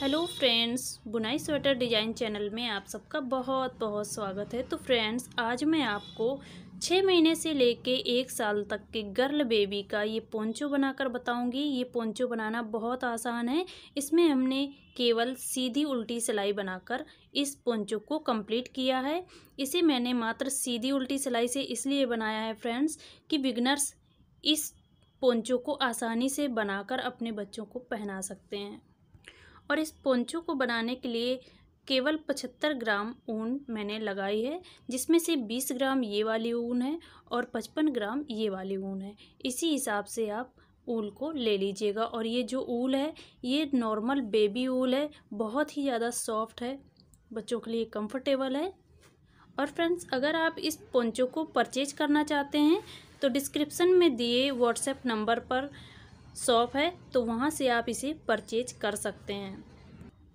hello friends बुनाई sweater design channel में आप सबका बहुत बहुत स्वागत है तो फ्रेंड्स आज मैं आपको छः महीने से लेके एक साल तक के गर्ल बेबी का ये पोंचो बनाकर बताऊंगी ये पोंचो बनाना बहुत आसान है इसमें हमने केवल सीधी उल्टी सिलाई बनाकर इस पोंचो को कंप्लीट किया है इसे मैंने मात्र सीधी उल्टी सिलाई से इसलिए बनाया है फ्रेंड्स कि बिगनर्स इस पोंचो को आसानी से बनाकर अपने बच्चों को पहना सकते हैं और इस पोंचो को बनाने के लिए केवल पचहत्तर ग्राम ऊन मैंने लगाई है जिसमें से बीस ग्राम ये वाली ऊन है और पचपन ग्राम ये वाली ऊन है इसी हिसाब से आप ऊल को ले लीजिएगा और ये जो ऊल है ये नॉर्मल बेबी ऊल है बहुत ही ज़्यादा सॉफ्ट है बच्चों के लिए कंफर्टेबल है और फ्रेंड्स अगर आप इस पोंचो को परचेज करना चाहते हैं तो डिस्क्रिप्सन में दिए व्हाट्सएप नंबर पर शॉप है तो वहाँ से आप इसे परचेज कर सकते हैं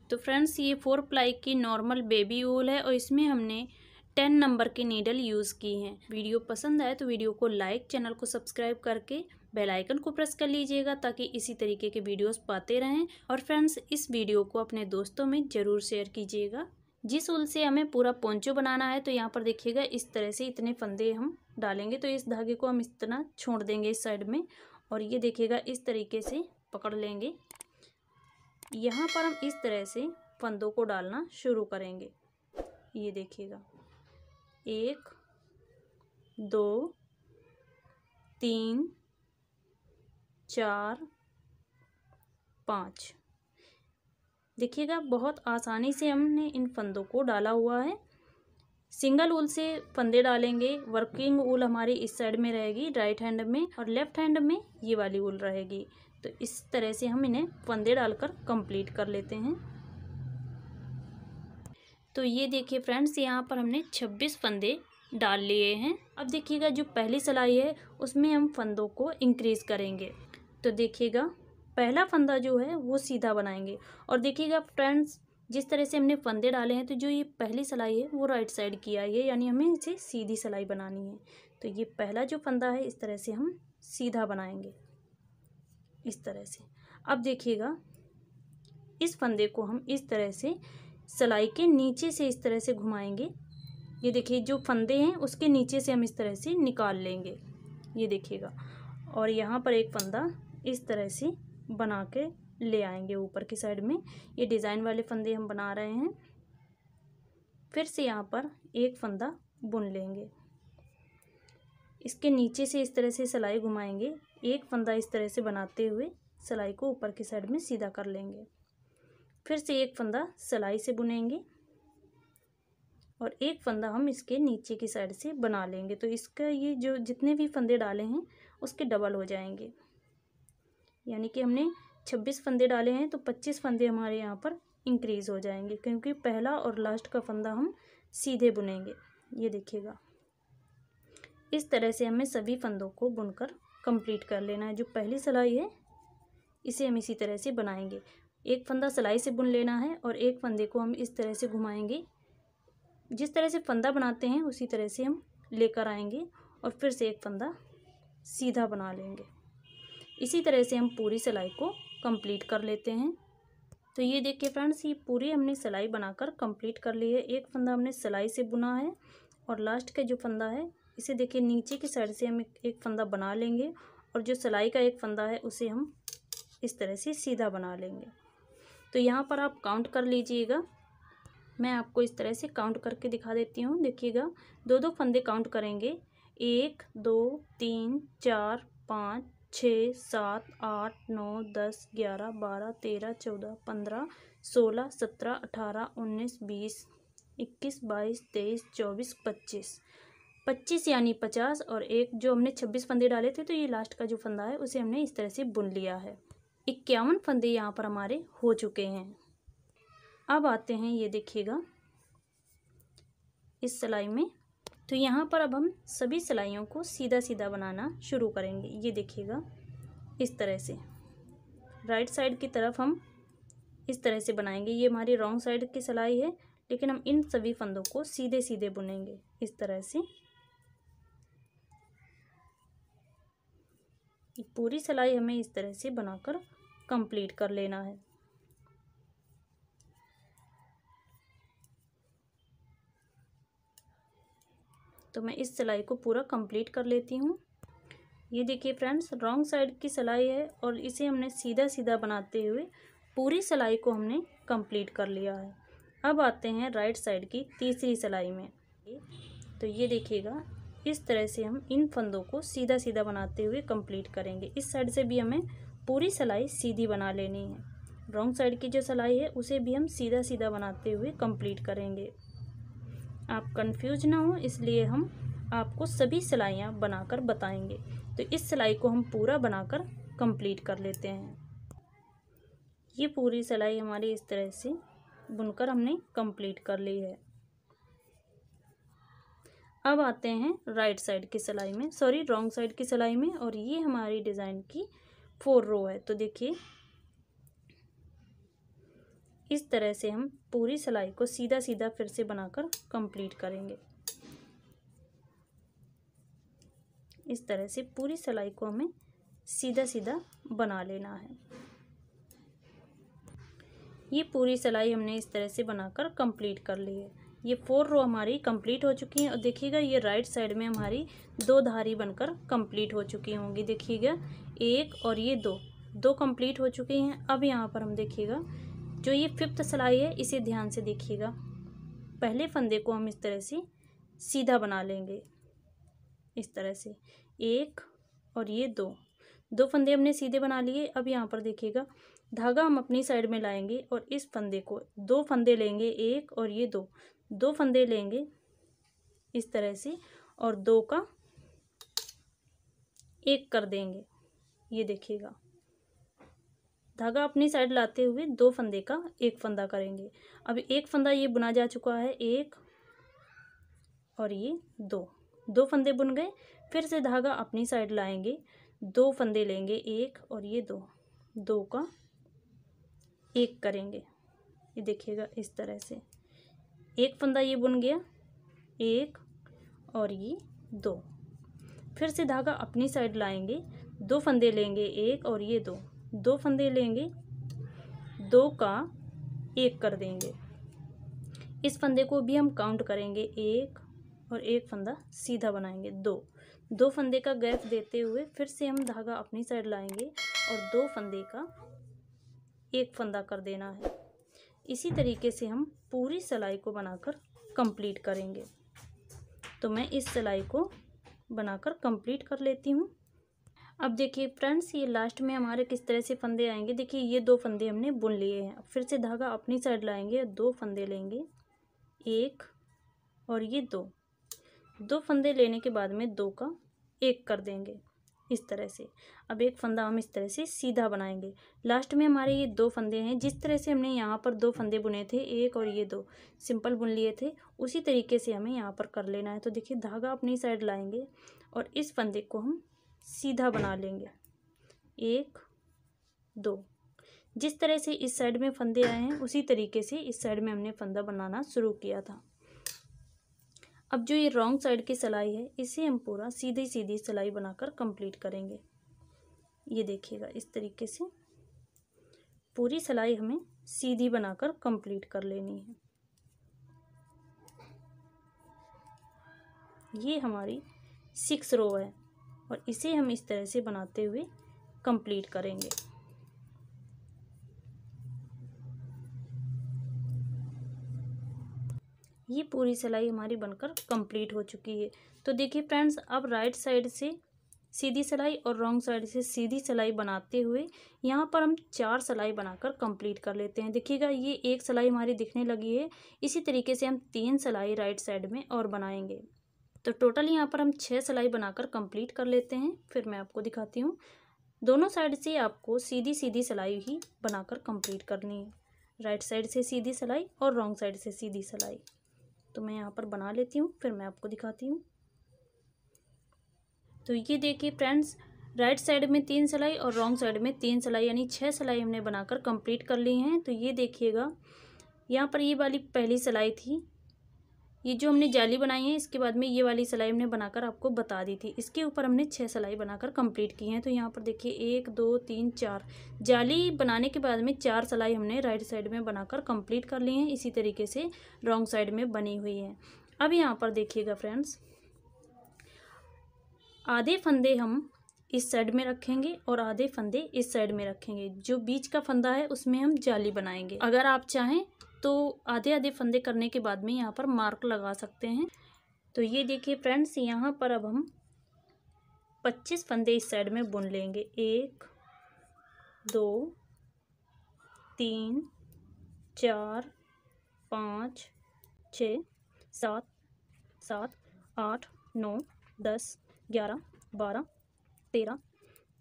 तो फ्रेंड्स ये फोर प्लाई की नॉर्मल बेबी ओल है और इसमें हमने टेन नंबर के नीडल यूज़ की हैं वीडियो पसंद आए तो वीडियो को लाइक चैनल को सब्सक्राइब करके बेल आइकन को प्रेस कर लीजिएगा ताकि इसी तरीके के वीडियोस पाते रहें और फ्रेंड्स इस वीडियो को अपने दोस्तों में ज़रूर शेयर कीजिएगा जिस उल से हमें पूरा पोंचो बनाना है तो यहाँ पर देखिएगा इस तरह से इतने फंदे हम डालेंगे तो इस धागे को हम इतना छोड़ देंगे इस साइड में और ये देखिएगा इस तरीके से पकड़ लेंगे यहाँ पर हम इस तरह से फंदों को डालना शुरू करेंगे ये देखिएगा एक दो तीन चार पाँच देखिएगा बहुत आसानी से हमने इन फंदों को डाला हुआ है सिंगल ऊल से फंदे डालेंगे वर्किंग ऊल हमारी इस साइड में रहेगी राइट हैंड में और लेफ्ट हैंड में ये वाली ऊल रहेगी तो इस तरह से हम इन्हें फंदे डालकर कंप्लीट कर लेते हैं तो ये देखिए फ्रेंड्स यहाँ पर हमने छब्बीस फंदे डाल लिए हैं अब देखिएगा जो पहली सिलाई है उसमें हम फंदों को इंक्रीज़ करेंगे तो देखिएगा पहला फंदा जो है वो सीधा बनाएंगे और देखिएगा फ्रेंड्स जिस तरह से हमने फंदे डाले हैं तो जो ये पहली सिलाई है वो राइट साइड की आई है यानी हमें इसे सीधी सिलाई बनानी है तो ये पहला जो फंदा है इस तरह से हम सीधा बनाएंगे इस तरह से अब देखिएगा इस फंदे को हम इस तरह से सिलाई के नीचे से इस तरह से घुमाएंगे ये देखिए जो फंदे हैं उसके नीचे से हम इस तरह से निकाल लेंगे ये देखिएगा और यहाँ पर एक फंदा इस तरह से बना के ले आएंगे ऊपर की साइड में ये डिज़ाइन वाले फंदे हम बना रहे हैं फिर से यहाँ पर एक फंदा बुन लेंगे इसके नीचे से इस तरह से सिलाई घुमाएंगे एक फंदा इस तरह से बनाते हुए सिलाई को ऊपर की साइड में सीधा कर लेंगे फिर से एक फंदा सिलाई से बुनेंगे और एक फंदा हम इसके नीचे की साइड से बना लेंगे तो इसका ये जो जितने भी फंदे डाले हैं उसके डबल हो जाएंगे यानी कि हमने छब्बीस फंदे डाले हैं तो पच्चीस फंदे हमारे यहाँ पर इंक्रीज़ हो जाएंगे क्योंकि पहला और लास्ट का फंदा हम सीधे बुनेंगे ये देखिएगा इस तरह से हमें सभी फंदों को बुनकर कंप्लीट कर लेना है जो पहली सिलाई है इसे हम इसी तरह से बनाएंगे एक फंदा सिलाई से बुन लेना है और एक फंदे को हम इस तरह से घुमाएंगे जिस तरह से फंदा बनाते हैं उसी तरह से हम लेकर आएंगे और फिर से एक फंदा सीधा बना लेंगे इसी तरह से हम पूरी सिलाई को कंप्लीट कर लेते हैं तो ये देखिए फ्रेंड्स ये पूरी हमने सिलाई बनाकर कंप्लीट कर ली है एक फंदा हमने सिलाई से बुना है और लास्ट का जो फंदा है इसे देखिए नीचे की साइड से हम एक फंदा बना लेंगे और जो सिलाई का एक फंदा है उसे हम इस तरह से सीधा बना लेंगे तो यहाँ पर आप काउंट कर लीजिएगा मैं आपको इस तरह से काउंट करके दिखा देती हूँ देखिएगा दो दो फंदे काउंट करेंगे एक दो तीन चार पाँच छः सात आठ नौ दस ग्यारह बारह तेरह चौदह पंद्रह सोलह सत्रह अठारह उन्नीस बीस इक्कीस बाईस तेईस चौबीस पच्चीस पच्चीस यानी पचास और एक जो हमने छब्बीस फंदे डाले थे तो ये लास्ट का जो फंदा है उसे हमने इस तरह से बुन लिया है इक्यावन फंदे यहाँ पर हमारे हो चुके हैं अब आते हैं ये देखिएगा इस सिलाई में तो यहाँ पर अब हम सभी सिलाइयों को सीधा सीधा बनाना शुरू करेंगे ये देखिएगा इस तरह से राइट साइड की तरफ हम इस तरह से बनाएंगे ये हमारी रॉन्ग साइड की सिलाई है लेकिन हम इन सभी फंदों को सीधे सीधे बुनेंगे इस तरह से पूरी सिलाई हमें इस तरह से बनाकर कंप्लीट कर लेना है तो मैं इस सिलाई को पूरा कंप्लीट कर लेती हूँ ये देखिए फ्रेंड्स रॉन्ग साइड की सिलाई है और इसे हमने सीधा सीधा बनाते हुए पूरी सिलाई को हमने कंप्लीट कर लिया है अब आते हैं राइट साइड की तीसरी सिलाई में तो ये देखिएगा इस तरह से हम इन फंदों को सीधा सीधा बनाते हुए कंप्लीट करेंगे इस साइड से भी हमें पूरी सिलाई सीधी बना लेनी है रॉन्ग साइड की जो सिलाई है उसे भी हम सीधा सीधा बनाते हुए कंप्लीट करेंगे आप कंफ्यूज ना हो इसलिए हम आपको सभी सिलाइयाँ बनाकर बताएंगे तो इस सिलाई को हम पूरा बनाकर कंप्लीट कर लेते हैं ये पूरी सिलाई हमारी इस तरह से बुनकर हमने कंप्लीट कर ली है अब आते हैं राइट साइड की सिलाई में सॉरी रॉन्ग साइड की सिलाई में और ये हमारी डिज़ाइन की फोर रो है तो देखिए इस तरह से हम पूरी सिलाई को सीधा सीधा फिर से बनाकर कंप्लीट करेंगे इस तरह से पूरी सिलाई को हमें सीधा सीधा बना लेना है ये पूरी सिलाई हमने इस तरह से बनाकर कंप्लीट कर ली है ये फोर रो हमारी कंप्लीट हो चुकी है और देखिएगा ये राइट साइड में हमारी दो धारी बनकर कंप्लीट हो चुकी होंगी देखिएगा एक और ये दो दो कंप्लीट हो चुकी हैं अब यहाँ पर हम देखिएगा जो ये फिफ्थ सिलाई है इसे ध्यान से देखिएगा पहले फंदे को हम इस तरह से सीधा बना लेंगे इस तरह से एक और ये दो दो फंदे हमने सीधे बना लिए अब यहाँ पर देखिएगा धागा हम अपनी साइड में लाएंगे और इस फंदे को दो फंदे लेंगे एक और ये दो दो फंदे लेंगे इस तरह से और दो का एक कर देंगे ये देखिएगा धागा अपनी साइड लाते हुए दो फंदे का एक फंदा करेंगे अब एक फंदा ये बुना जा चुका है एक और ये दो दो फंदे बुन गए फिर से धागा अपनी साइड लाएंगे दो फंदे लेंगे एक और ये दो दो का एक करेंगे ये देखिएगा इस तरह से एक फंदा ये बुन गया एक और ये दो फिर से धागा अपनी साइड लाएंगे दो फंदे लेंगे एक और ये दो दो फंदे लेंगे दो का एक कर देंगे इस फंदे को भी हम काउंट करेंगे एक और एक फंदा सीधा बनाएंगे दो दो फंदे का गैप देते हुए फिर से हम धागा अपनी साइड लाएंगे और दो फंदे का एक फंदा कर देना है इसी तरीके से हम पूरी सिलाई को बनाकर कंप्लीट करेंगे तो मैं इस सिलाई को बनाकर कंप्लीट कर लेती हूँ अब देखिए फ्रेंड्स ये लास्ट में हमारे किस तरह से फंदे आएंगे देखिए ये दो फंदे हमने बुन लिए हैं फिर से धागा अपनी साइड लाएंगे दो फंदे लेंगे एक और ये दो दो फंदे लेने के बाद में दो का एक कर देंगे इस तरह से अब एक फंदा हम इस तरह से सीधा बनाएंगे लास्ट में हमारे ये दो फंदे हैं जिस तरह से हमने यहाँ पर दो फंदे बुने थे एक और ये दो सिंपल बुन लिए थे उसी तरीके से हमें यहाँ पर कर लेना है तो देखिए धागा अपनी साइड लाएंगे और इस फंदे को हम सीधा बना लेंगे एक दो जिस तरह से इस साइड में फंदे आए हैं उसी तरीके से इस साइड में हमने फंदा बनाना शुरू किया था अब जो ये रॉन्ग साइड की सिलाई है इसे हम पूरा सीधी सीधी सिलाई बनाकर कंप्लीट करेंगे ये देखिएगा इस तरीके से पूरी सिलाई हमें सीधी बनाकर कंप्लीट कर लेनी है ये हमारी सिक्स रो है और इसे हम इस तरह से बनाते हुए कंप्लीट करेंगे ये पूरी सिलाई हमारी बनकर कंप्लीट हो चुकी है तो देखिए फ्रेंड्स अब राइट साइड से सीधी सिलाई और रॉन्ग साइड से सीधी सिलाई बनाते हुए यहाँ पर हम चार सिलाई बनाकर कंप्लीट कर लेते हैं देखिएगा ये एक सिलाई हमारी दिखने लगी है इसी तरीके से हम तीन सिलाई राइट साइड में और बनाएंगे तो टोटल यहाँ पर हम छः सिलाई बनाकर कंप्लीट कर लेते हैं फिर मैं आपको दिखाती हूँ दोनों साइड से आपको सीधी सीधी सिलाई ही बनाकर कंप्लीट करनी है राइट साइड से सीधी सिलाई और रॉन्ग साइड से सीधी सिलाई तो मैं यहाँ पर बना लेती हूँ फिर मैं आपको दिखाती हूँ तो ये देखिए फ्रेंड्स राइट साइड में तीन सिलाई और रॉन्ग साइड में तीन सिलाई यानी छः सिलाई हमने बनाकर कंप्लीट कर ली हैं तो ये देखिएगा यहाँ पर ये वाली पहली सिलाई थी ये जो हमने जाली बनाई है इसके बाद में ये वाली सिलाई हमने बनाकर आपको बता दी थी इसके ऊपर हमने छः सिलाई बनाकर कंप्लीट की हैं तो यहाँ पर देखिए एक दो तीन चार जाली बनाने के बाद में चार सिलाई हमने राइट साइड में बनाकर कंप्लीट कर ली हैं इसी तरीके से रॉन्ग साइड में बनी हुई है अब यहाँ पर देखिएगा फ्रेंड्स आधे फंदे हम इस साइड में रखेंगे और आधे फंदे इस साइड में रखेंगे जो बीच का फंदा है उसमें हम जाली बनाएंगे अगर आप चाहें तो आधे आधे फंदे करने के बाद में यहाँ पर मार्क लगा सकते हैं तो ये देखिए फ्रेंड्स यहाँ पर अब हम पच्चीस फंदे इस साइड में बुन लेंगे एक दो तीन चार पाँच छ सात सात आठ नौ दस ग्यारह बारह तेरह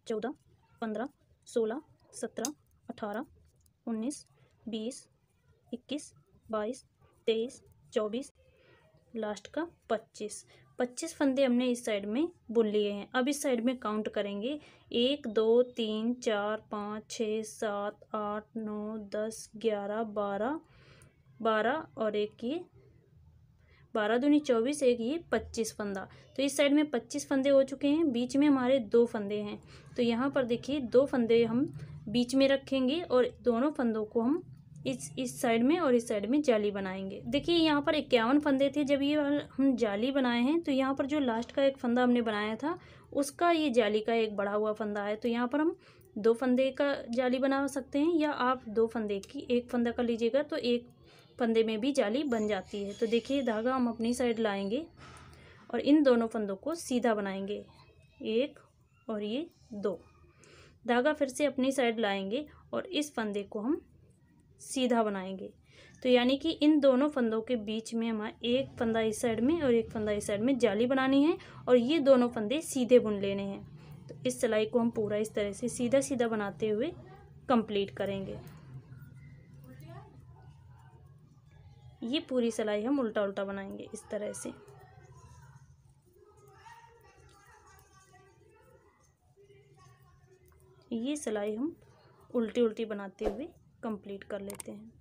चौदह पंद्रह सोलह सत्रह अठारह उन्नीस बीस इक्कीस बाईस तेईस चौबीस लास्ट का पच्चीस पच्चीस फंदे हमने इस साइड में बुन लिए हैं अब इस साइड में काउंट करेंगे एक दो तीन चार पाँच छः सात आठ नौ दस ग्यारह बारह बारह और एक ये बारह दूनी चौबीस एक ये पच्चीस फंदा तो इस साइड में पच्चीस फंदे हो चुके हैं बीच में हमारे दो फंदे हैं तो यहाँ पर देखिए दो फंदे हम बीच में रखेंगे और दोनों फंदों को हम इस इस साइड में और इस साइड में जाली बनाएंगे देखिए यहाँ पर इक्यावन फंदे थे जब ये हम जाली बनाए हैं तो यहाँ पर जो लास्ट का एक फंदा हमने बनाया था उसका ये जाली का एक बढ़ा हुआ फंदा है तो यहाँ पर हम दो फंदे का जाली बना सकते हैं या आप दो फंदे की एक फंदा का लीजिएगा तो एक फंदे में भी जाली बन जाती है तो देखिए धागा हम अपनी साइड लाएंगे और इन दोनों फंदों को सीधा बनाएंगे एक और ये दो धागा फिर से अपनी साइड लाएंगे और इस फंदे को हम सीधा बनाएंगे तो यानी कि इन दोनों फंदों के बीच में हमें एक फंदा इस साइड में और एक फंदा इस साइड में जाली बनानी है और ये दोनों फंदे सीधे बुन लेने हैं तो इस सिलाई को हम पूरा इस तरह से सीधा सीधा बनाते हुए कंप्लीट करेंगे ये पूरी सिलाई हम उल्टा उल्टा बनाएंगे इस तरह से ये सिलाई हम उल्टी उल्टी बनाते हुए कंप्लीट कर लेते हैं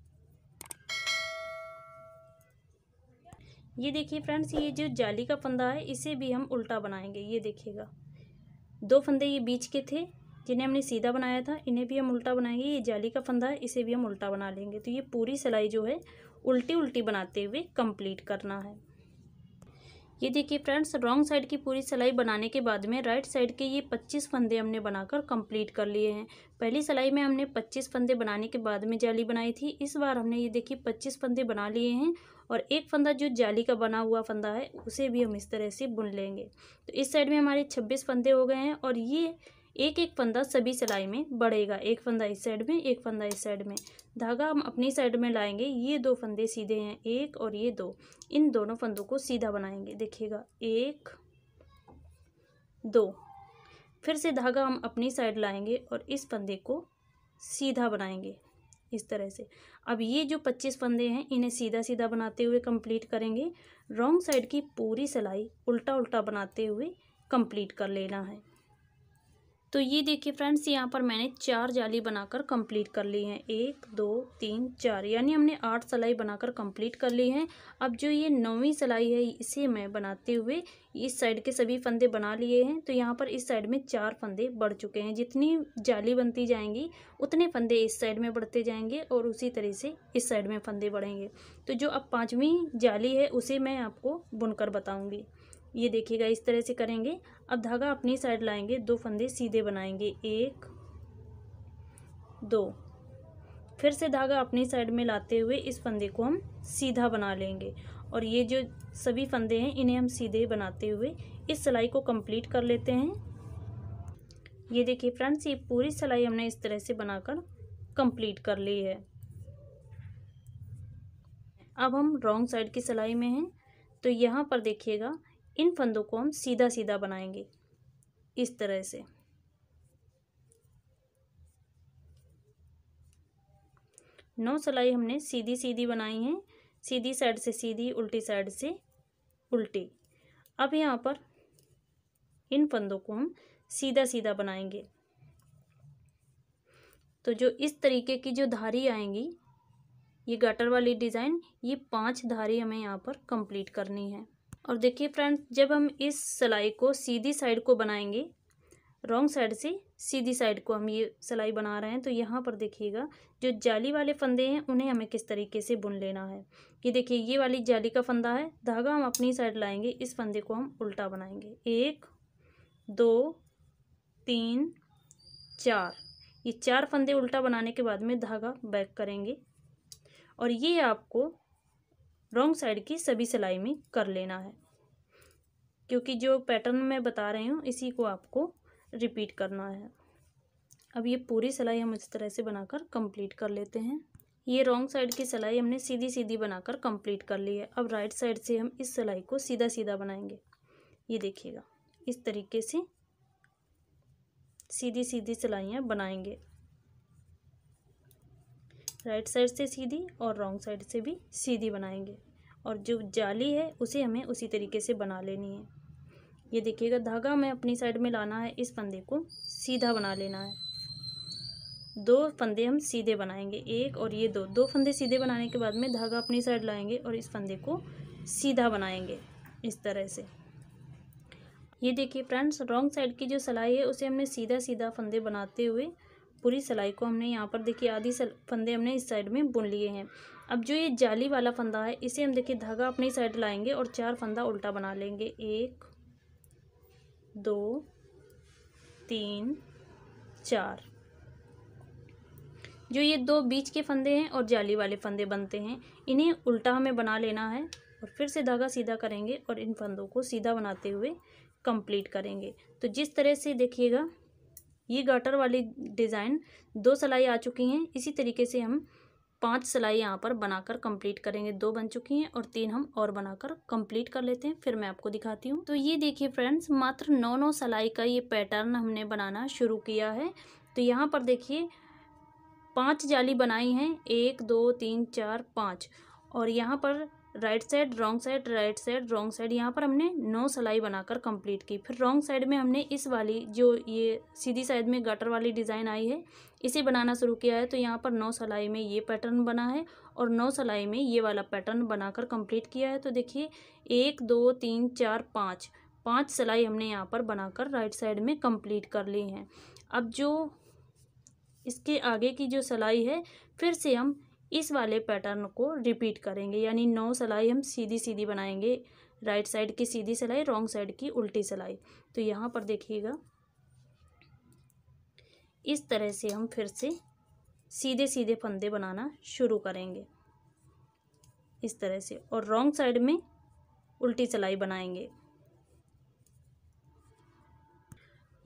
ये देखिए फ्रेंड्स ये जो जाली का फंदा है इसे भी हम उल्टा बनाएंगे ये देखिएगा दो फंदे ये बीच के थे जिन्हें हमने सीधा बनाया था इन्हें भी हम उल्टा बनाएंगे ये जाली का फंदा है इसे भी हम उल्टा बना लेंगे तो ये पूरी सिलाई जो है उल्टी उल्टी बनाते हुए कंप्लीट करना है ये देखिए फ्रेंड्स रॉन्ग साइड की पूरी सिलाई बनाने के बाद में राइट साइड के ये पच्चीस फंदे हमने बनाकर कंप्लीट कर लिए हैं पहली सिलाई में हमने पच्चीस फंदे बनाने के बाद में जाली बनाई थी इस बार हमने ये देखिए पच्चीस फंदे बना लिए हैं और एक फंदा जो जाली का बना हुआ फंदा है उसे भी हम इस तरह से बुन लेंगे तो इस साइड में हमारे छब्बीस फंदे हो गए हैं और ये एक एक फंदा सभी सिलाई में बढ़ेगा एक फंदा इस साइड में एक फंदा इस साइड में धागा हम अपनी साइड में लाएंगे ये दो फंदे सीधे हैं एक और ये दो इन दोनों फंदों को सीधा बनाएंगे देखिएगा एक दो फिर से धागा हम अपनी साइड लाएंगे और इस फंदे को सीधा बनाएंगे इस तरह से अब ये जो पच्चीस फंदे हैं इन्हें सीधा सीधा बनाते हुए कंप्लीट करेंगे रॉन्ग साइड की पूरी सिलाई उल्टा उल्टा बनाते हुए कंप्लीट कर लेना है तो ये देखिए फ्रेंड्स यहाँ पर मैंने चार जाली बनाकर कंप्लीट कर ली है एक दो तीन चार यानी हमने आठ सलाई बनाकर कंप्लीट कर ली है अब जो ये नौवीं सलाई है इसे मैं बनाते हुए इस साइड के सभी फंदे बना लिए हैं तो यहाँ पर इस साइड में चार फंदे बढ़ चुके हैं जितनी जाली बनती जाएंगी उतने फंदे इस साइड में बढ़ते जाएंगे और उसी तरह से इस साइड में फंदे बढ़ेंगे तो जो अब पाँचवीं जाली है उसे मैं आपको बुनकर बताऊँगी ये देखिएगा इस तरह से करेंगे अब धागा अपनी साइड लाएंगे दो फंदे सीधे बनाएंगे एक दो फिर से धागा अपनी साइड में लाते हुए इस फंदे को हम सीधा बना लेंगे और ये जो सभी फंदे हैं इन्हें हम सीधे बनाते हुए इस सिलाई को कंप्लीट कर लेते हैं ये देखिए फ्रेंड्स ये पूरी सिलाई हमने इस तरह से बनाकर कंप्लीट कर ली है अब हम रॉन्ग साइड की सिलाई में हैं तो यहाँ पर देखिएगा इन फंदों को हम सीधा सीधा बनाएंगे इस तरह से नौ सिलाई हमने सीधी सीधी बनाई है सीधी साइड से सीधी उल्टी साइड से उल्टी अब यहाँ पर इन फंदों को हम सीधा सीधा बनाएंगे तो जो इस तरीके की जो धारी आएंगी ये गटर वाली डिज़ाइन ये पांच धारी हमें यहाँ पर कंप्लीट करनी है और देखिए फ्रेंड्स जब हम इस सिलाई को सीधी साइड को बनाएंगे रॉन्ग साइड से सीधी साइड को हम ये सिलाई बना रहे हैं तो यहाँ पर देखिएगा जो जाली वाले फंदे हैं उन्हें हमें किस तरीके से बुन लेना है ये देखिए ये वाली जाली का फंदा है धागा हम अपनी साइड लाएंगे इस फंदे को हम उल्टा बनाएंगे एक दो तीन चार ये चार फंदे उल्टा बनाने के बाद में धागा बैक करेंगे और ये आपको रॉन्ग साइड की सभी सिलाई में कर लेना है क्योंकि जो पैटर्न मैं बता रही हूँ इसी को आपको रिपीट करना है अब ये पूरी सिलाई हम इस तरह से बनाकर कंप्लीट कर लेते हैं ये रॉन्ग साइड की सिलाई हमने सीधी सीधी बनाकर कंप्लीट कर ली है अब राइट साइड से हम इस सिलाई को सीधा सीधा बनाएंगे ये देखिएगा इस तरीके से सीधी सीधी सिलाइयाँ बनाएंगे राइट साइड से सीधी और रॉन्ग साइड से भी सीधी बनाएंगे और जो जाली है उसे हमें उसी तरीके से बना लेनी है ये देखिएगा धागा हमें अपनी साइड में लाना है इस फंदे को सीधा बना लेना है दो फंदे हम सीधे बनाएंगे एक और ये दो दो फंदे सीधे बनाने के बाद में धागा अपनी साइड लाएंगे और इस फंदे को सीधा बनाएंगे इस तरह से ये देखिए फ्रेंड्स रॉन्ग साइड की जो सलाई है उसे हमने सीधा सीधा फंदे बनाते हुए पूरी सिलाई को हमने यहाँ पर देखिए आधी फंदे हमने इस साइड में बुन लिए हैं अब जो ये जाली वाला फंदा है इसे हम देखिए धागा अपनी साइड लाएंगे और चार फंदा उल्टा बना लेंगे एक दो तीन चार जो ये दो बीच के फंदे हैं और जाली वाले फंदे बनते हैं इन्हें उल्टा हमें बना लेना है और फिर से धागा सीधा करेंगे और इन फंदों को सीधा बनाते हुए कंप्लीट करेंगे तो जिस तरह से देखिएगा ये गटर वाली डिज़ाइन दो सिलाई आ चुकी हैं इसी तरीके से हम पांच सिलाई यहाँ पर बनाकर कंप्लीट करेंगे दो बन चुकी हैं और तीन हम और बनाकर कंप्लीट कर लेते हैं फिर मैं आपको दिखाती हूँ तो ये देखिए फ्रेंड्स मात्र नौ नौ सिलाई का ये पैटर्न हमने बनाना शुरू किया है तो यहाँ पर देखिए पांच जाली बनाई हैं एक दो तीन चार पाँच और यहाँ पर right side wrong side right side wrong side यहाँ पर हमने नौ सिलाई बनाकर कंप्लीट की फिर रॉन्ग साइड में हमने इस वाली जो ये सीधी साइड में गटर वाली डिज़ाइन आई है इसे बनाना शुरू किया है तो यहाँ पर नौ सिलाई में ये पैटर्न बना है और नौ सिलाई में ये वाला पैटर्न बनाकर कंप्लीट किया है तो देखिए एक दो तीन चार पाँच पाँच सिलाई हमने यहाँ पर बनाकर राइट साइड में कंप्लीट कर ली हैं अब जो इसके आगे की जो सिलाई है फिर से हम इस वाले पैटर्न को रिपीट करेंगे यानी नौ सिलाई हम सीधी सीधी बनाएंगे राइट साइड की सीधी सिलाई रॉन्ग साइड की उल्टी सिलाई तो यहाँ पर देखिएगा इस तरह से हम फिर से सीधे सीधे फंदे बनाना शुरू करेंगे इस तरह से और रॉन्ग साइड में उल्टी सिलाई बनाएंगे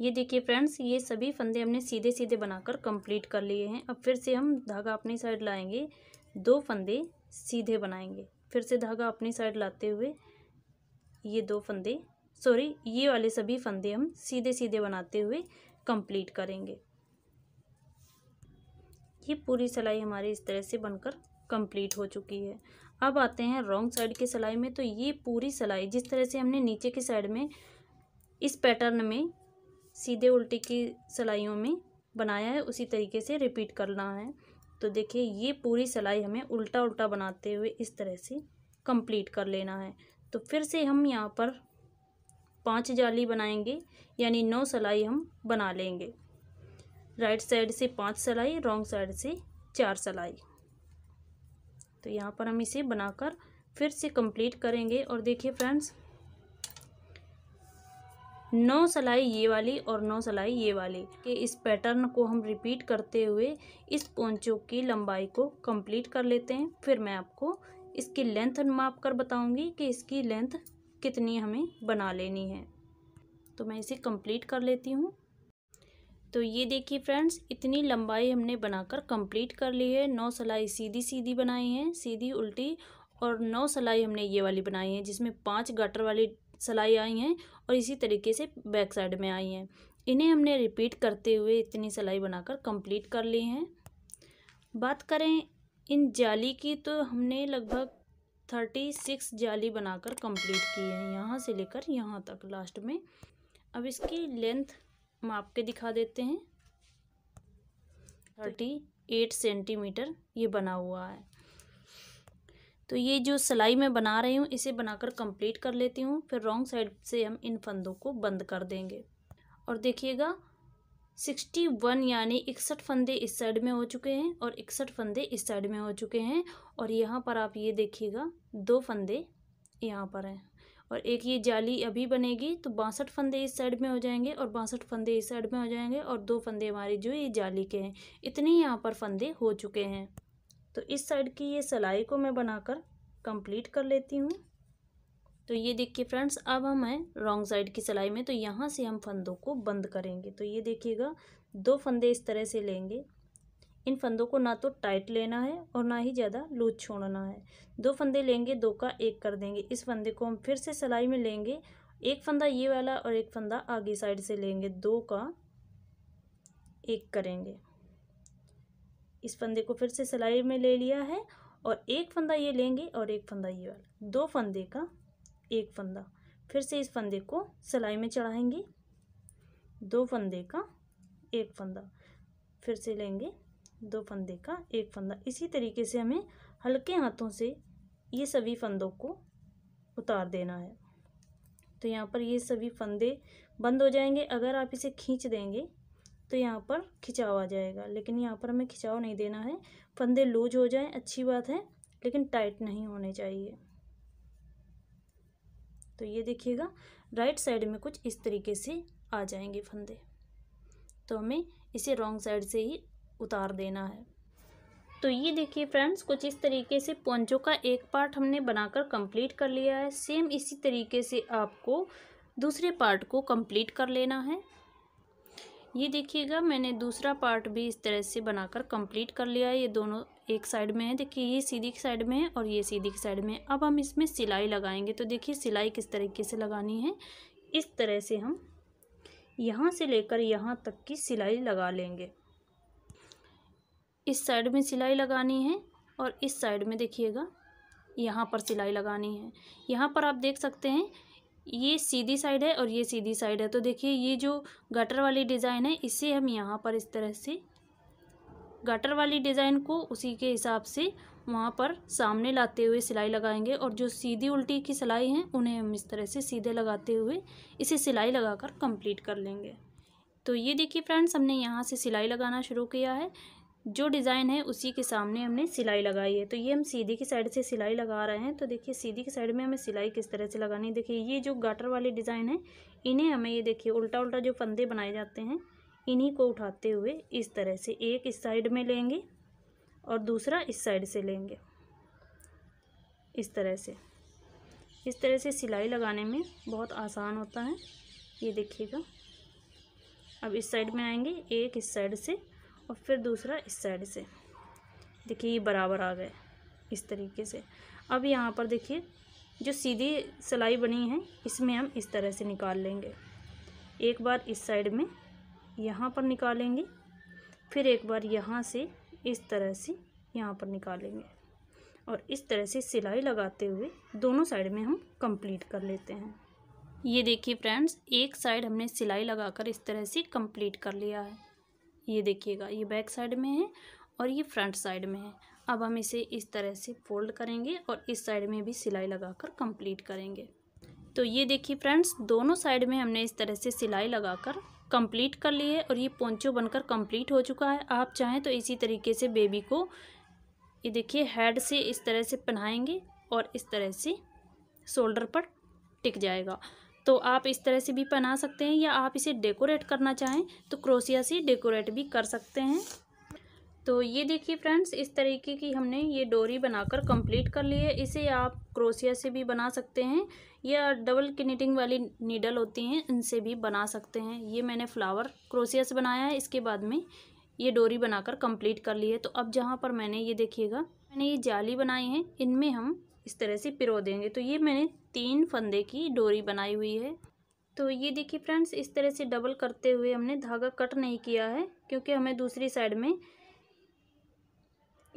ये देखिए फ्रेंड्स ये सभी फंदे हमने सीधे सीधे बनाकर कंप्लीट कर लिए हैं अब फिर से हम धागा अपनी साइड लाएंगे दो फंदे सीधे बनाएंगे फिर से धागा अपनी साइड लाते हुए ये दो फंदे सॉरी ये वाले सभी फंदे हम सीधे सीधे बनाते हुए कंप्लीट करेंगे ये पूरी सिलाई हमारी इस तरह से बनकर कंप्लीट हो चुकी है अब आते हैं रॉन्ग साइड की सिलाई में तो ये पूरी सिलाई जिस तरह से हमने नीचे की साइड में इस पैटर्न में सीधे उल्टे की सिलाइयों में बनाया है उसी तरीके से रिपीट करना है तो देखिए ये पूरी सिलाई हमें उल्टा उल्टा बनाते हुए इस तरह से कंप्लीट कर लेना है तो फिर से हम यहाँ पर पांच जाली बनाएंगे यानी नौ सिलाई हम बना लेंगे राइट साइड से पांच सिलाई रॉन्ग साइड से चार सिलाई तो यहाँ पर हम इसे बनाकर फिर से कंप्लीट करेंगे और देखिए फ्रेंड्स नौ सलाई ये वाली और नौ सलाई ये वाली के इस पैटर्न को हम रिपीट करते हुए इस पोंचों की लंबाई को कंप्लीट कर लेते हैं फिर मैं आपको इसकी लेंथ माप कर बताऊंगी कि इसकी लेंथ कितनी हमें बना लेनी है तो मैं इसे कंप्लीट कर लेती हूँ तो ये देखिए फ्रेंड्स इतनी लंबाई हमने बनाकर कंप्लीट कर ली है नौ सलाई सीधी सीधी बनाई है सीधी उल्टी और नौ सलाई हमने ये वाली बनाई है जिसमें पांच गटर वाली सलाई आई हैं और इसी तरीके से बैक साइड में आई हैं इन्हें हमने रिपीट करते हुए इतनी सिलाई बनाकर कंप्लीट कर ली हैं बात करें इन जाली की तो हमने लगभग थर्टी सिक्स जाली बनाकर कंप्लीट की है यहाँ से लेकर यहाँ तक लास्ट में अब इसकी लेंथ हम आपके दिखा देते हैं थर्टी एट सेंटीमीटर ये बना हुआ है तो ये जो सिलाई मैं बना रही हूँ इसे बनाकर कंप्लीट कर लेती हूँ फिर रॉन्ग साइड से हम इन फंदों को बंद कर देंगे और देखिएगा सिक्सटी वन यानी इकसठ फंदे इस साइड में हो चुके हैं और इकसठ फंदे इस साइड में हो चुके हैं और यहाँ पर आप ये देखिएगा दो फंदे यहाँ पर हैं और एक ये जाली अभी बनेगी तो बासठ फंदे इस साइड में हो जाएंगे और बासठ फंदे इस साइड में हो जाएंगे और दो फंदे हमारे जो ये जाली के हैं इतने यहाँ पर फंदे हो चुके हैं तो इस साइड की ये सिलाई को मैं बनाकर कंप्लीट कर लेती हूँ तो ये देखिए फ्रेंड्स अब हम हैं रॉन्ग साइड की सिलाई में तो यहाँ से हम फंदों को बंद करेंगे तो ये देखिएगा दो फंदे इस तरह से लेंगे इन फंदों को ना तो टाइट लेना है और ना ही ज़्यादा लूज छोड़ना है दो फंदे लेंगे दो का एक कर देंगे इस फंदे को हम फिर से सिलाई में लेंगे एक फंदा ये वाला और एक फंदा आगे साइड से लेंगे दो का एक करेंगे इस फंदे को फिर से सिलाई में ले लिया है और एक फंदा ये लेंगे और एक फंदा ये वाला दो फंदे का एक फंदा फिर से इस फंदे को सिलाई में चढ़ाएंगे दो फंदे का एक फंदा फिर से लेंगे दो फंदे का एक फंदा इसी तरीके से हमें हल्के हाथों से ये सभी फंदों को उतार देना है तो यहाँ पर ये सभी फंदे बंद हो जाएंगे अगर आप इसे खींच देंगे तो यहाँ पर खिंचाव आ जाएगा लेकिन यहाँ पर हमें खिंचाव नहीं देना है फंदे लूज हो जाएं अच्छी बात है लेकिन टाइट नहीं होने चाहिए तो ये देखिएगा राइट साइड में कुछ इस तरीके से आ जाएंगे फंदे तो हमें इसे रॉन्ग साइड से ही उतार देना है तो ये देखिए फ्रेंड्स कुछ इस तरीके से पोंचों का एक पार्ट हमने बनाकर कंप्लीट कर लिया है सेम इसी तरीके से आपको दूसरे पार्ट को कंप्लीट कर लेना है ये देखिएगा मैंने दूसरा पार्ट भी इस तरह से बनाकर कंप्लीट कर लिया है ये दोनों एक साइड में है देखिए ये सीधी की साइड में है और ये सीधी की साइड में है अब हम इसमें सिलाई लगाएंगे तो देखिए सिलाई किस तरीके से लगानी है इस तरह से हम यहाँ से लेकर यहाँ तक की सिलाई लगा लेंगे इस साइड में सिलाई लगानी है और इस साइड में देखिएगा यहाँ पर सिलाई लगानी है यहाँ पर आप देख सकते हैं ये सीधी साइड है और ये सीधी साइड है तो देखिए ये जो गटर वाली डिज़ाइन है इसे हम यहाँ पर इस तरह से गटर वाली डिज़ाइन को उसी के हिसाब से वहाँ पर सामने लाते हुए सिलाई लगाएंगे और जो सीधी उल्टी की सिलाई हैं उन्हें हम इस तरह से सीधे लगाते हुए इसे सिलाई लगाकर कंप्लीट कर लेंगे तो ये देखिए फ्रेंड्स हमने यहाँ से सिलाई लगाना शुरू किया है जो डिज़ाइन है उसी के सामने हमने सिलाई लगाई है तो ये हम सीधी की साइड से सिलाई लगा रहे हैं तो देखिए सीधी की साइड में हमें सिलाई किस तरह से लगानी है देखिए ये जो गाटर वाले डिज़ाइन है इन्हें हमें ये देखिए उल्टा उल्टा जो फंदे बनाए जाते हैं इन्हीं को उठाते हुए इस तरह से एक इस साइड में लेंगे और दूसरा इस साइड से लेंगे इस तरह से इस तरह से सिलाई लगाने में बहुत आसान होता है ये देखिएगा अब इस साइड में आएंगे एक इस साइड से और फिर दूसरा इस साइड से देखिए ये बराबर आ गए इस तरीके से अब यहाँ पर देखिए जो सीधी सिलाई बनी है इसमें हम इस तरह से निकाल लेंगे एक बार इस साइड में यहाँ पर निकालेंगे फिर एक बार यहाँ से इस तरह से यहाँ पर निकालेंगे और इस तरह से सिलाई लगाते हुए दोनों साइड में हम कंप्लीट कर लेते हैं ये देखिए फ्रेंड्स एक साइड हमने सिलाई लगाकर इस तरह से कंप्लीट कर लिया है ये देखिएगा ये बैक साइड में है और ये फ्रंट साइड में है अब हम इसे इस तरह से फोल्ड करेंगे और इस साइड में भी सिलाई लगाकर कंप्लीट करेंगे तो ये देखिए फ्रेंड्स दोनों साइड में हमने इस तरह से सिलाई लगाकर कंप्लीट कर ली है और ये पोंचो बनकर कंप्लीट हो चुका है आप चाहें तो इसी तरीके से बेबी को ये देखिए हेड से इस तरह से पहनाएंगे और इस तरह से शोल्डर पर टिक जाएगा तो आप इस तरह से भी पहना सकते हैं या आप इसे डेकोरेट करना चाहें तो क्रोसिया से डेकोरेट भी कर सकते हैं तो ये देखिए फ्रेंड्स इस तरीके की हमने ये डोरी बनाकर कंप्लीट कर ली है इसे आप क्रोसिया से भी बना सकते हैं या डबल किनिटिंग वाली नीडल होती हैं इनसे भी बना सकते हैं ये मैंने फ्लावर क्रोसिया से बनाया है इसके बाद में ये डोरी बनाकर कंप्लीट कर ली है तो अब जहाँ पर मैंने ये देखिएगा मैंने ये जाली बनाई है इनमें हम इस तरह से पिरो देंगे तो ये मैंने तीन फंदे की डोरी बनाई हुई है तो ये देखिए फ्रेंड्स इस तरह से डबल करते हुए हमने धागा कट नहीं किया है क्योंकि हमें दूसरी साइड में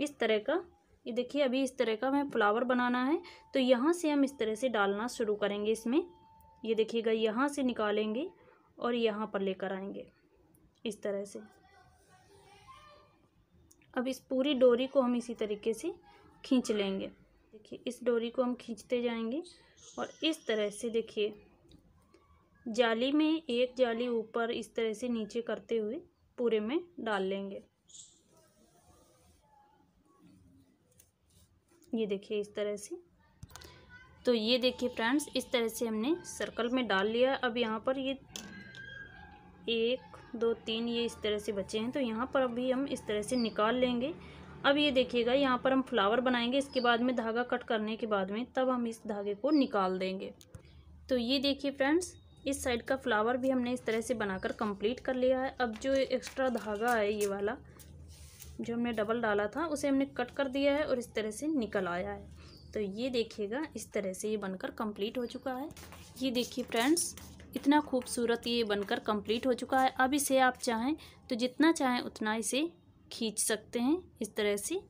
इस तरह का ये देखिए अभी इस तरह का हमें फ्लावर बनाना है तो यहाँ से हम इस तरह से डालना शुरू करेंगे इसमें ये देखिएगा यहाँ से निकालेंगे और यहाँ पर लेकर आएंगे इस तरह से अब इस पूरी डोरी को हम इसी तरीके से खींच लेंगे देखिए इस डोरी को हम खींचते जाएंगे और इस तरह से देखिए जाली में एक जाली ऊपर इस तरह से नीचे करते हुए पूरे में डाल लेंगे ये देखिए इस तरह से तो ये देखिए फ्रेंड्स इस तरह से हमने सर्कल में डाल लिया अब यहाँ पर ये एक दो तीन ये इस तरह से बचे हैं तो यहाँ पर अभी हम इस तरह से निकाल लेंगे अब ये देखिएगा यहाँ पर हम फ्लावर बनाएंगे इसके बाद में धागा कट करने के बाद में तब हम इस धागे को निकाल देंगे तो ये देखिए फ्रेंड्स इस साइड का फ्लावर भी हमने इस तरह से बनाकर कंप्लीट कर लिया है अब जो एक्स्ट्रा धागा है ये वाला जो हमने डबल डाला था उसे हमने कट कर दिया है और इस तरह से निकल आया है तो ये देखिएगा इस तरह से ये बनकर कंप्लीट हो चुका है ये देखिए फ्रेंड्स इतना खूबसूरत ये बनकर कंप्लीट हो चुका है अब इसे आप चाहें तो जितना चाहें उतना इसे खींच सकते हैं इस तरह से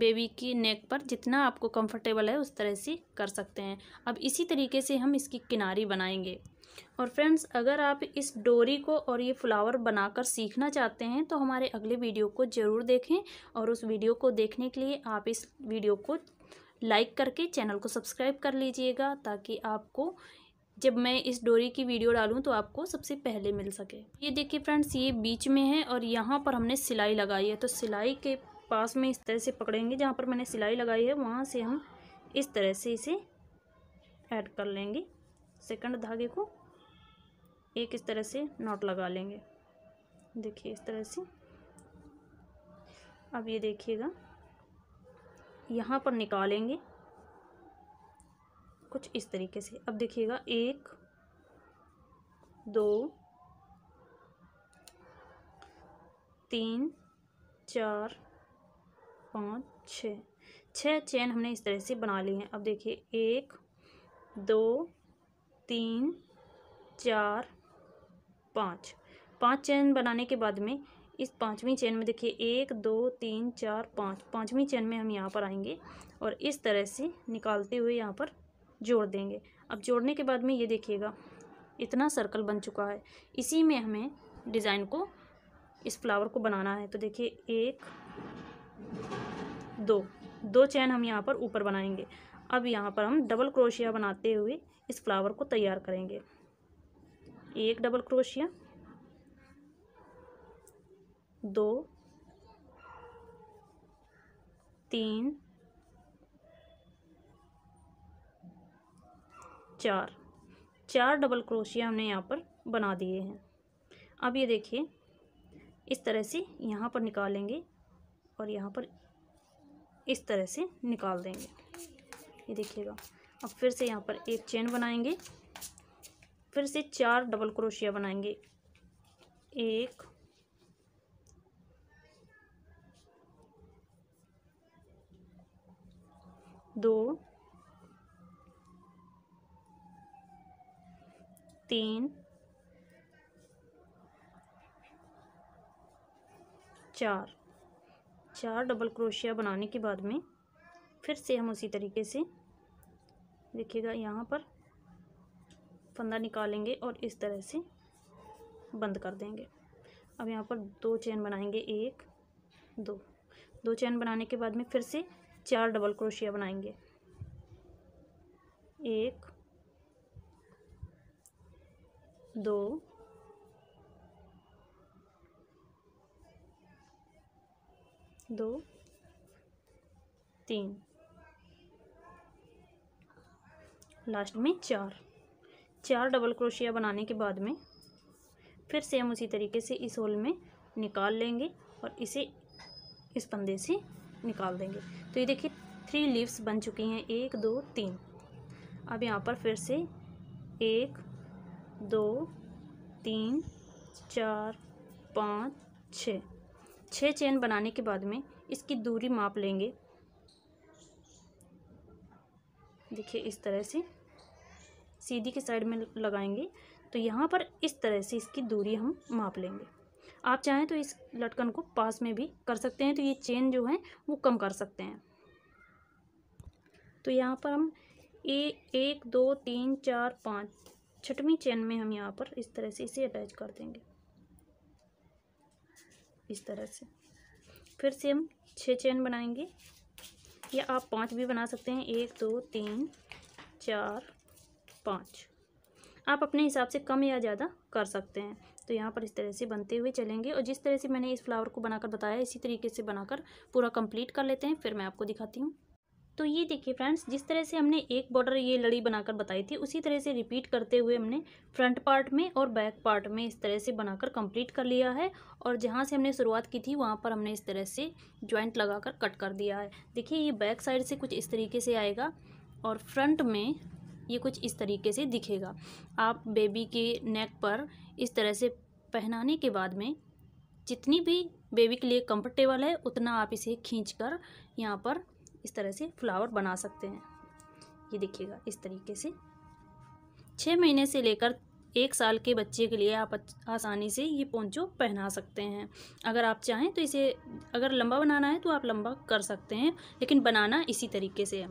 बेबी की नेक पर जितना आपको कंफर्टेबल है उस तरह से कर सकते हैं अब इसी तरीके से हम इसकी किनारी बनाएंगे और फ्रेंड्स अगर आप इस डोरी को और ये फ्लावर बनाकर सीखना चाहते हैं तो हमारे अगले वीडियो को ज़रूर देखें और उस वीडियो को देखने के लिए आप इस वीडियो को लाइक करके चैनल को सब्सक्राइब कर लीजिएगा ताकि आपको जब मैं इस डोरी की वीडियो डालूँ तो आपको सबसे पहले मिल सके ये देखिए फ्रेंड्स ये बीच में है और यहाँ पर हमने सिलाई लगाई है तो सिलाई के पास में इस तरह से पकड़ेंगे जहाँ पर मैंने सिलाई लगाई है वहाँ से हम इस तरह से इसे ऐड कर लेंगे सेकंड धागे को एक इस तरह से नॉट लगा लेंगे देखिए इस तरह से अब ये देखिएगा यहाँ पर निकालेंगे कुछ इस तरीके से अब देखिएगा एक दो तीन चार पाँच छ छः चैन हमने इस तरह से बना ली हैं अब देखिए एक दो तीन चार पाँच पांच चैन बनाने के बाद में इस पांचवी चैन में देखिए एक दो तीन चार पाँच पाँचवीं चैन में हम यहाँ पर आएंगे और इस तरह से निकालते हुए यहाँ पर जोड़ देंगे अब जोड़ने के बाद में ये देखिएगा इतना सर्कल बन चुका है इसी में हमें डिज़ाइन को इस फ्लावर को बनाना है तो देखिए एक दो दो चैन हम यहाँ पर ऊपर बनाएंगे अब यहाँ पर हम डबल क्रोशिया बनाते हुए इस फ्लावर को तैयार करेंगे एक डबल क्रोशिया दो तीन चार चार डबल क्रोशिया हमने यहाँ पर बना दिए हैं अब ये देखिए इस तरह से यहाँ पर निकालेंगे और यहाँ पर इस तरह से निकाल देंगे ये देखिएगा अब फिर से यहाँ पर एक चेन बनाएंगे फिर से चार डबल क्रोशिया बनाएंगे एक दो तीन चार चार डबल क्रोशिया बनाने के बाद में फिर से हम उसी तरीके से देखिएगा यहाँ पर फंदा निकालेंगे और इस तरह से बंद कर देंगे अब यहाँ पर दो चैन बनाएंगे एक दो दो चैन बनाने के बाद में फिर से चार डबल क्रोशिया बनाएंगे एक दो दो तीन लास्ट में चार चार डबल क्रोशिया बनाने के बाद में फिर सेम उसी तरीके से इस होल में निकाल लेंगे और इसे इस पंदे से निकाल देंगे तो ये देखिए थ्री लीव्स बन चुकी हैं एक दो तीन अब यहाँ पर फिर से एक दो तीन चार पाँच छ छः चेन बनाने के बाद में इसकी दूरी माप लेंगे देखिए इस तरह से सीधी के साइड में लगाएंगे तो यहाँ पर इस तरह से इसकी दूरी हम माप लेंगे आप चाहें तो इस लटकन को पास में भी कर सकते हैं तो ये चेन जो है वो कम कर सकते हैं तो यहाँ पर हम ए एक दो तीन चार पाँच छठवीं चेन में हम यहाँ पर इस तरह से इसे अटैच कर देंगे इस तरह से फिर से हम छः चेन बनाएंगे या आप पांच भी बना सकते हैं एक दो तीन चार पाँच आप अपने हिसाब से कम या ज़्यादा कर सकते हैं तो यहाँ पर इस तरह से बनते हुए चलेंगे और जिस तरह से मैंने इस फ्लावर को बनाकर बताया इसी तरीके से बनाकर पूरा कंप्लीट कर लेते हैं फिर मैं आपको दिखाती हूँ तो ये देखिए फ्रेंड्स जिस तरह से हमने एक बॉर्डर ये लड़ी बनाकर बताई थी उसी तरह से रिपीट करते हुए हमने फ्रंट पार्ट में और बैक पार्ट में इस तरह से बनाकर कंप्लीट कर लिया है और जहाँ से हमने शुरुआत की थी वहाँ पर हमने इस तरह से ज्वाइंट लगाकर कट कर दिया है देखिए ये बैक साइड से कुछ इस तरीके से आएगा और फ्रंट में ये कुछ इस तरीके से दिखेगा आप बेबी के नेक पर इस तरह से पहनाने के बाद में जितनी भी बेबी के लिए कंफर्टेबल है उतना आप इसे खींच कर यहाँ पर इस तरह से फ्लावर बना सकते हैं ये देखिएगा इस तरीके से छः महीने से लेकर एक साल के बच्चे के लिए आप आसानी से ये पोंचो पहना सकते हैं अगर आप चाहें तो इसे अगर लंबा बनाना है तो आप लंबा कर सकते हैं लेकिन बनाना इसी तरीके से है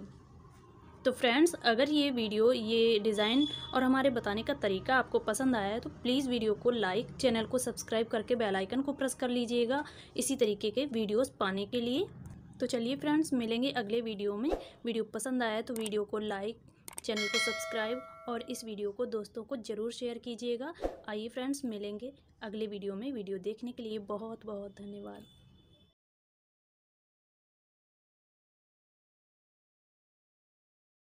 तो फ्रेंड्स अगर ये वीडियो ये डिज़ाइन और हमारे बताने का तरीका आपको पसंद आया है तो प्लीज़ वीडियो को लाइक चैनल को सब्सक्राइब करके बेलाइकन को प्रेस कर लीजिएगा इसी तरीके के वीडियोज़ पाने के लिए तो चलिए फ्रेंड्स मिलेंगे अगले वीडियो में वीडियो पसंद आया तो वीडियो को लाइक चैनल को सब्सक्राइब और इस वीडियो को दोस्तों को ज़रूर शेयर कीजिएगा आइए फ्रेंड्स मिलेंगे अगले वीडियो में वीडियो देखने के लिए बहुत बहुत धन्यवाद